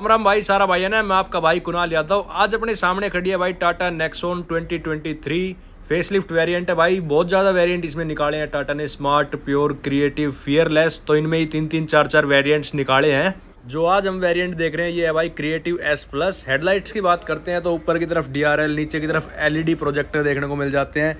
राम राम भाई सारा भाई है ना मैं आपका भाई कुणाल यादव आज अपने सामने खड़ी है भाई टाटा नेक्सोन 2023 फेसलिफ्ट वेरिएंट है भाई बहुत ज़्यादा वेरिएंट इसमें निकाले हैं टाटा ने स्मार्ट प्योर क्रिएटिव फियरलेस तो इनमें ही तीन तीन चार चार वेरिएंट्स निकाले हैं जो आज हम वेरिएंट देख रहे हैं ये है भाई क्रिएटिव एस प्लस हेडलाइट्स की बात करते हैं तो ऊपर की तरफ डी नीचे की तरफ एल प्रोजेक्टर e देखने को मिल जाते हैं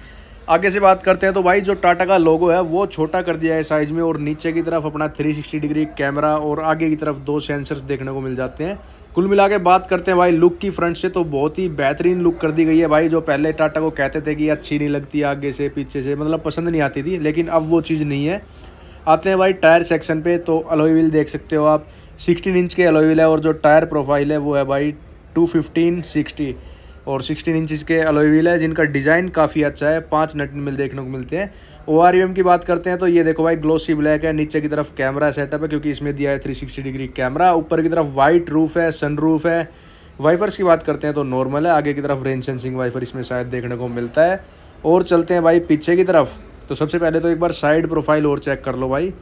आगे से बात करते हैं तो भाई जो टाटा का लोगो है वो छोटा कर दिया है साइज में और नीचे की तरफ अपना 360 डिग्री कैमरा और आगे की तरफ दो सेंसर्स देखने को मिल जाते हैं कुल मिला के बात करते हैं भाई लुक की फ्रंट से तो बहुत ही बेहतरीन लुक कर दी गई है भाई जो पहले टाटा को कहते थे कि अच्छी नहीं लगती आगे से पीछे से मतलब पसंद नहीं आती थी लेकिन अब वो चीज़ नहीं है आते हैं भाई टायर सेक्शन पर तो अलोईविल देख सकते हो आप सिक्सटीन इंच के अलोईविल है और जो टायर प्रोफाइल है वो है भाई टू फिफ्टीन और 16 इंचज़ के अलोई व्हील है जिनका डिज़ाइन काफ़ी अच्छा है पाँच नट मिल देखने को मिलते हैं ओ आर की बात करते हैं तो ये देखो भाई ग्लोसी ब्लैक है नीचे की तरफ कैमरा सेटअप है क्योंकि इसमें दिया है 360 डिग्री कैमरा ऊपर की तरफ वाइट रूफ है सनरूफ है वाइपर्स की बात करते हैं तो नॉर्मल है आगे की तरफ रेंज सेंसिंग वाइपर इसमें शायद देखने को मिलता है और चलते हैं भाई पीछे की तरफ तो सबसे पहले तो एक बार साइड प्रोफाइल और चेक कर लो भाई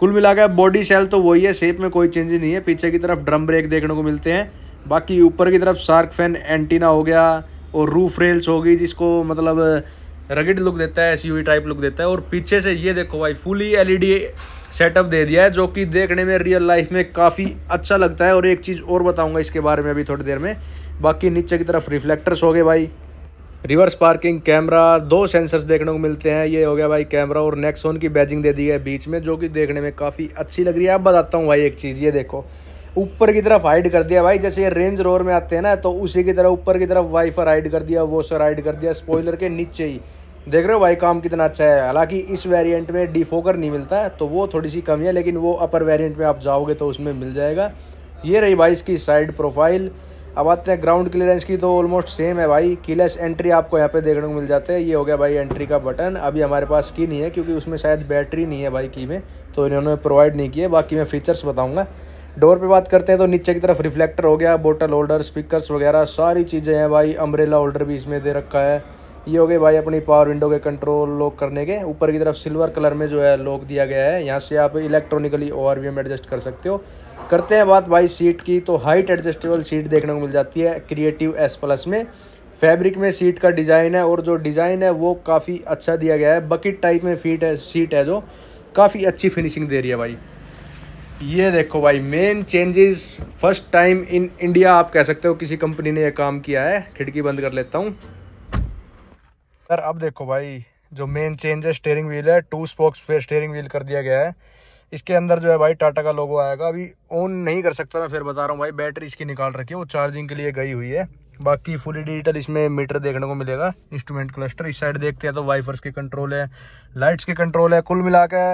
कुल मिलाकर बॉडी सेल तो वही है शेप में कोई चेंज नहीं है पीछे की तरफ ड्रम ब्रेक देखने को मिलते हैं बाकी ऊपर की तरफ शार्क फैन एंटीना हो गया और रूफ रेल्स हो गई जिसको मतलब रगेड लुक देता है एसयूवी टाइप लुक देता है और पीछे से ये देखो भाई फुली एलईडी सेटअप दे दिया है जो कि देखने में रियल लाइफ में काफ़ी अच्छा लगता है और एक चीज़ और बताऊँगा इसके बारे में अभी थोड़ी देर में बाकी नीचे की तरफ रिफ्लेक्टर्स हो गए भाई रिवर्स पार्किंग कैमरा दो सेंसर्स देखने को मिलते हैं ये हो गया भाई कैमरा और नेक्सोन की बैजिंग दे दी है बीच में जो कि देखने में काफ़ी अच्छी लग रही है अब बताता हूँ भाई एक चीज़ ये देखो ऊपर की तरफ हाइड कर दिया भाई जैसे ये रेंज रोर में आते हैं ना तो उसी की तरह ऊपर की तरफ वाइफर हाइड कर दिया सर राइड कर दिया स्पॉइलर के नीचे ही देख रहे हो भाई काम कितना अच्छा है हालांकि इस वेरिएंट में डिफोकर नहीं मिलता है तो वो थोड़ी सी कमी है लेकिन वो अपर वेरिएंट में आप जाओगे तो उसमें मिल जाएगा ये रही भाई इसकी साइड प्रोफाइल अब आते हैं ग्राउंड क्लियरेंस की तो ऑलमोस्ट सेम है भाई कीलेस एंट्री आपको यहाँ पे देखने को मिल जाते हैं ये हो गया भाई एंट्री का बटन अभी हमारे पास की नहीं है क्योंकि उसमें शायद बैटरी नहीं है भाई की में तो इन्होंने प्रोवाइड नहीं किया बाकी मैं फ़ीचर्स बताऊँगा डोर पे बात करते हैं तो नीचे की तरफ रिफ्लेक्टर हो गया बोटल होल्डर स्पीकर्स वगैरह सारी चीज़ें हैं भाई अम्ब्रेला होल्डर भी इसमें दे रखा है ये हो गए भाई अपनी पावर विंडो के कंट्रोल लॉक करने के ऊपर की तरफ सिल्वर कलर में जो है लॉक दिया गया है यहाँ से आप इलेक्ट्रॉनिकली ओ आर एडजस्ट कर सकते हो करते हैं बात भाई सीट की तो हाइट एडजस्टेबल सीट देखने को मिल जाती है क्रिएटिव एस प्लस में फैब्रिक में सीट का डिज़ाइन है और जो डिज़ाइन है वो काफ़ी अच्छा दिया गया है बकेट टाइप में फीट है सीट है जो काफ़ी अच्छी फिनिशिंग दे रही है भाई ये देखो भाई main changes first time in India आप कह सकते हो किसी कंपनी ने यह काम किया है खिड़की बंद कर लेता हूँ सर अब देखो भाई जो मेन चेंज है स्टेयरिंग व्हील है टू स्पोक्स फिर स्टेयरिंग व्हील कर दिया गया है इसके अंदर जो है भाई टाटा का लोगो आएगा अभी ऑन नहीं कर सकता मैं फिर बता रहा हूँ भाई बैटरी इसकी निकाल रखी है वो चार्जिंग के लिए गई हुई है बाकी फुली डिजिटल इसमें मीटर देखने को मिलेगा इंस्ट्रूमेंट क्लस्टर इस साइड देखते हैं तो वाइफर्स के कंट्रोल है लाइट्स के कंट्रोल है कुल मिला के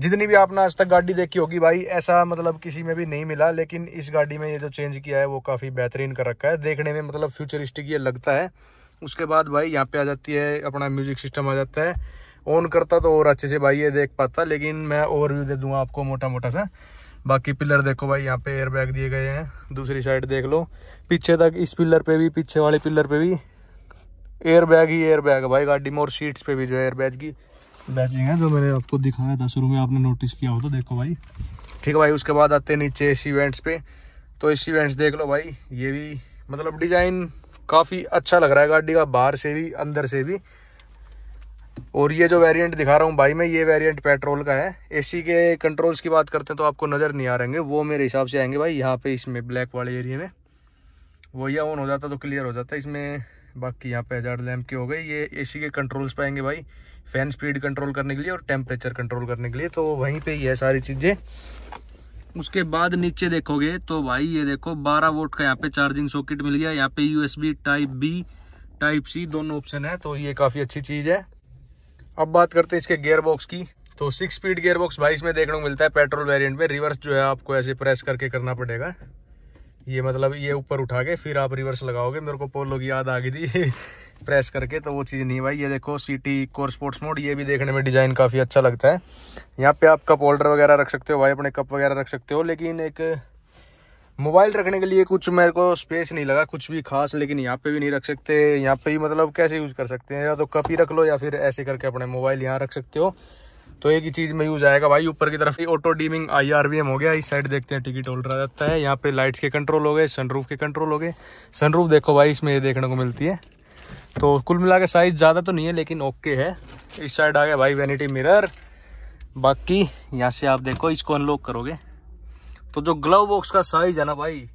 जितनी भी आपने आज तक गाड़ी देखी होगी भाई ऐसा मतलब किसी में भी नहीं मिला लेकिन इस गाड़ी में ये जो चेंज किया है वो काफ़ी बेहतरीन कर रखा है देखने में मतलब फ्यूचरिस्टिक ये लगता है उसके बाद भाई यहाँ पे आ जाती है अपना म्यूजिक सिस्टम आ जाता है ऑन करता तो और अच्छे से भाई ये देख पाता लेकिन मैं ओवरव्यू दे दूँगा आपको मोटा मोटा सा बाकी पिलर देखो भाई यहाँ पे एयरबैग दिए गए हैं दूसरी साइड देख लो पीछे तक इस पिलर पर भी पीछे वाले पिलर पर भी एयरबैग ही एयरबैग भाई गाड़ी में और सीट्स पर भी जो है एयरबैग की बैचिंग है जो मैंने आपको दिखाया था शुरू में आपने नोटिस किया हो तो देखो भाई ठीक है भाई उसके बाद आते नीचे एसी इवेंट्स पे तो एसी इवेंट्स देख लो भाई ये भी मतलब डिज़ाइन काफ़ी अच्छा लग रहा है गाड़ी का बाहर से भी अंदर से भी और ये जो वेरिएंट दिखा रहा हूँ भाई मैं ये वेरिएंट पेट्रोल का है एसी के कंट्रोल्स की बात करते हैं तो आपको नज़र नहीं आ रहेंगे वो मेरे हिसाब से आएंगे भाई यहाँ पे इसमें ब्लैक वाले एरिया में वो या ऑन हो जाता तो क्लियर हो जाता इसमें बाकी यहाँ पे हजार लैम्प के हो गए ये एसी के कंट्रोल्स पाएंगे भाई फैन स्पीड कंट्रोल करने के लिए और टेम्परेचर कंट्रोल करने के लिए तो वहीं पे ही है सारी चीज़ें उसके बाद नीचे देखोगे तो भाई ये देखो 12 वोट का यहाँ पे चार्जिंग सॉकेट मिल गया यहाँ पे USB type B type C दोनों ऑप्शन है तो ये काफ़ी अच्छी चीज़ है अब बात करते हैं इसके गेयर बॉक्स की तो सिक्स स्पीड गेयर बॉक्स भाई इसमें देखने को मिलता है पेट्रोल वेरिएंट में रिवर्स जो है आपको ऐसे प्रेस करके करना पड़ेगा ये मतलब ये ऊपर उठा के फिर आप रिवर्स लगाओगे मेरे को पोलो की याद आ गई थी प्रेस करके तो वो चीज़ नहीं भाई ये देखो सिटी कोर स्पोर्ट्स मोड ये भी देखने में डिज़ाइन काफ़ी अच्छा लगता है यहाँ पे आप कप होल्डर वगैरह रख सकते हो भाई अपने कप वगैरह रख सकते हो लेकिन एक मोबाइल रखने के लिए कुछ मेरे को स्पेस नहीं लगा कुछ भी खास लेकिन यहाँ पे भी नहीं रख सकते यहाँ पे ही मतलब कैसे यूज़ कर सकते हैं या तो कप ही रख लो या फिर ऐसे करके अपने मोबाइल यहाँ रख सकते हो तो एक ही चीज में यूज आएगा भाई ऊपर की तरफ ऑटो डीमिंग आई हो गया इस साइड देखते हैं टिकट होल्डर आ जाता है यहाँ पे लाइट्स के कंट्रोल हो गए सनरूफ के कंट्रोल हो गए सनरूफ देखो भाई इसमें ये देखने को मिलती है तो कुल मिला के साइज़ ज़्यादा तो नहीं है लेकिन ओके है इस साइड आ गया भाई वेनिटी मिरर बाकी यहाँ से आप देखो इसको अनलॉक करोगे तो जो ग्लव बॉक्स का साइज़ है ना भाई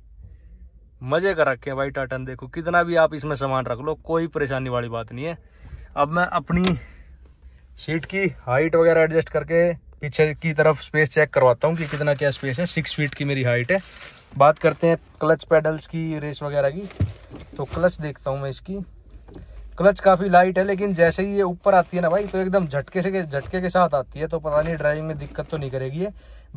मज़े कर रखे हैं भाई टाटन देखो कितना भी आप इसमें सामान रख लो कोई परेशानी वाली बात नहीं है अब मैं अपनी सीट की हाइट वगैरह एडजस्ट करके पीछे की तरफ स्पेस चेक करवाता हूँ कि कितना क्या स्पेस है सिक्स फीट की मेरी हाइट है बात करते हैं क्लच पैडल्स की रेस वगैरह की तो क्लच देखता हूँ मैं इसकी क्लच काफ़ी लाइट है लेकिन जैसे ही ये ऊपर आती है ना भाई तो एकदम झटके से झटके के साथ आती है तो पता नहीं ड्राइविंग में दिक्कत तो नहीं करेगी ये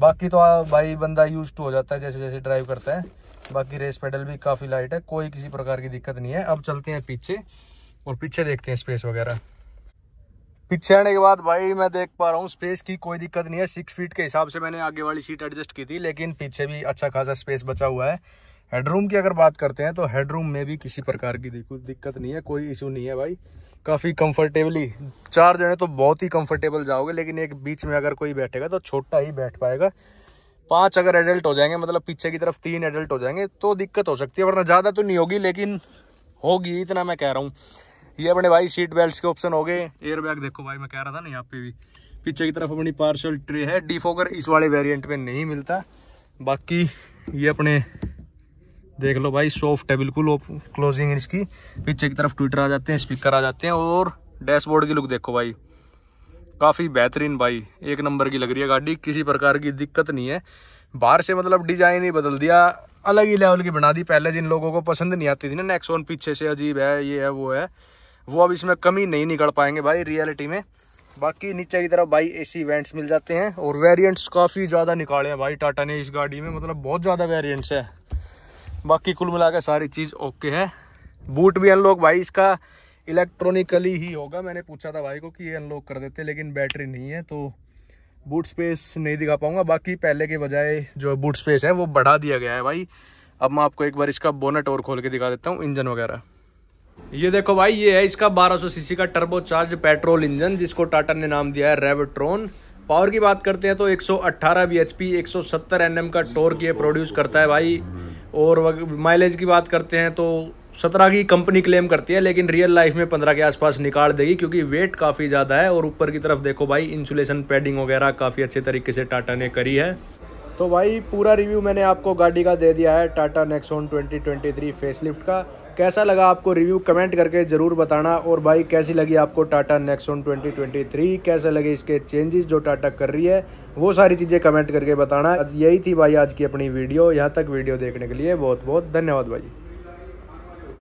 बाकी तो भाई बंदा यूज टू हो जाता है जैसे जैसे ड्राइव करता है बाकी रेस पेडल भी काफ़ी लाइट है कोई किसी प्रकार की दिक्कत नहीं है अब चलते हैं पीछे और पीछे देखते हैं स्पेस वगैरह पीछे आने के बाद भाई मैं देख पा रहा हूँ स्पेस की कोई दिक्कत नहीं है सिक्स फीट के हिसाब से मैंने आगे वाली सीट एडजस्ट की थी लेकिन पीछे भी अच्छा खासा स्पेस बचा हुआ है हेडरूम की अगर बात करते हैं तो हेडरूम में भी किसी प्रकार की दिक्कत नहीं है कोई इशू नहीं है भाई काफ़ी कंफर्टेबली चार जने तो बहुत ही कंफर्टेबल जाओगे लेकिन एक बीच में अगर कोई बैठेगा तो छोटा ही बैठ पाएगा पांच अगर एडल्ट हो जाएंगे मतलब पीछे की तरफ तीन एडल्ट हो जाएंगे तो दिक्कत हो सकती है वरना ज़्यादा तो नहीं होगी लेकिन होगी इतना मैं कह रहा हूँ ये अपने भाई सीट बेल्ट के ऑप्शन हो गए एयर बैग देखो भाई मैं कह रहा था ना यहाँ पे भी पीछे की तरफ अपनी पार्सल ट्रे है फोकर इस वाले वेरियंट में नहीं मिलता बाकी ये अपने देख लो भाई सॉफ्ट है बिल्कुल क्लोजिंग इसकी पीछे की तरफ ट्विटर आ जाते हैं स्पीकर आ जाते हैं और डैशबोर्ड की लुक देखो भाई काफ़ी बेहतरीन भाई एक नंबर की लग रही है गाड़ी किसी प्रकार की दिक्कत नहीं है बाहर से मतलब डिजाइन ही बदल दिया अलग ही लेवल की बना दी पहले जिन लोगों को पसंद नहीं आती थी ना नेक्सोन पीछे से अजीब है ये है वो है वो अब इसमें कमी नहीं निकल पाएंगे भाई रियलिटी में बाकी नीचे की तरफ भाई एसी वेंट्स मिल जाते हैं और वेरिएंट्स काफ़ी ज़्यादा निकाले हैं भाई टाटा ने इस गाड़ी में मतलब बहुत ज़्यादा वेरिएंट्स है बाकी कुल मिला सारी चीज़ ओके है बूट भी अनलॉक भाई इसका इलेक्ट्रॉनिकली ही होगा मैंने पूछा था भाई को कि ये अनलॉक कर देते लेकिन बैटरी नहीं है तो बूट स्पेस नहीं दिखा पाऊंगा बाकी पहले के बजाय जो बूट स्पेस है वो बढ़ा दिया गया है भाई अब मैं आपको एक बार इसका बोनट और खोल के दिखा देता हूँ इंजन वगैरह ये देखो भाई ये है इसका 1200 सीसी का टर्बो चार्ज पेट्रोल इंजन जिसको टाटा ने नाम दिया है रेवट्रॉन पावर की बात करते हैं तो 118 bhp 170 nm का टॉर्क ये प्रोड्यूस करता है भाई और माइलेज की बात करते हैं तो सत्रह की कंपनी क्लेम करती है लेकिन रियल लाइफ में पंद्रह के आसपास निकाल देगी क्योंकि वेट काफ़ी ज़्यादा है और ऊपर की तरफ देखो भाई इंसुलेशन पैडिंग वगैरह काफ़ी अच्छे तरीके से टाटा ने करी है तो भाई पूरा रिव्यू मैंने आपको गाड़ी का दे दिया है टाटा नेक्सोन 2023 ट्वेंटी का कैसा लगा आपको रिव्यू कमेंट करके ज़रूर बताना और भाई कैसी लगी आपको टाटा नेक्सोन 2023 कैसे लगे इसके चेंजेस जो टाटा कर रही है वो सारी चीज़ें कमेंट करके बताना यही थी भाई आज की अपनी वीडियो यहाँ तक वीडियो देखने के लिए बहुत बहुत धन्यवाद भाई